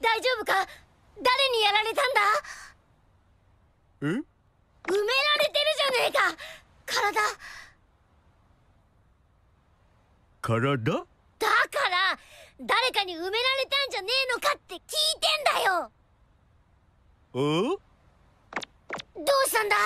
大丈夫か誰にやられたんだえ埋められてるじゃねえか体体だから誰かに埋められたんじゃねえのかって聞いてんだよどうしたんだ